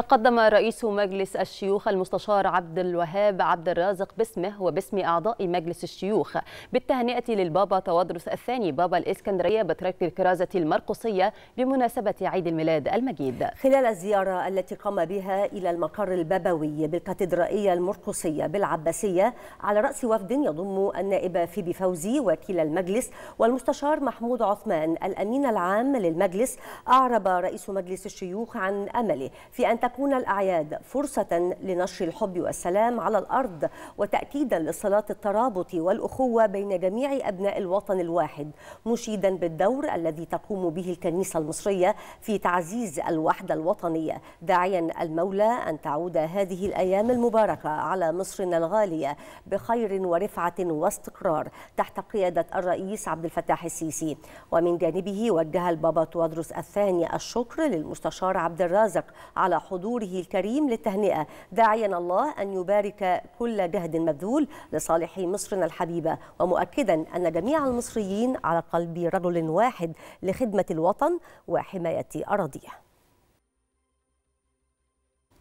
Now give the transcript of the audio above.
تقدم رئيس مجلس الشيوخ المستشار عبد الوهاب عبد الرازق باسمه وباسم أعضاء مجلس الشيوخ بالتهنئة للبابا تودرس الثاني بابا الإسكندرية بترك الكرازة المرقصية بمناسبة عيد الميلاد المجيد خلال الزيارة التي قام بها إلى المقر البابوي بالكاتدرائية المرقصية بالعباسية على رأس وفد يضم النائب فيبي فوزي وكيل المجلس والمستشار محمود عثمان الأمين العام للمجلس أعرب رئيس مجلس الشيوخ عن أمله في أن تكون الأعياد فرصة لنشر الحب والسلام على الأرض وتأكيدا لصلاة الترابط والأخوة بين جميع أبناء الوطن الواحد مشيدا بالدور الذي تقوم به الكنيسة المصرية في تعزيز الوحدة الوطنية داعيا المولى أن تعود هذه الأيام المباركة على مصرنا الغالية بخير ورفعة واستقرار تحت قيادة الرئيس عبد الفتاح السيسي ومن جانبه وجه البابا تودروس الثاني الشكر للمستشار عبد الرازق على حضوره الكريم للتهنئة داعيا الله أن يبارك كل جهد مبذول لصالح مصرنا الحبيبة ومؤكدا أن جميع المصريين على قلب رجل واحد لخدمة الوطن وحماية أراضيه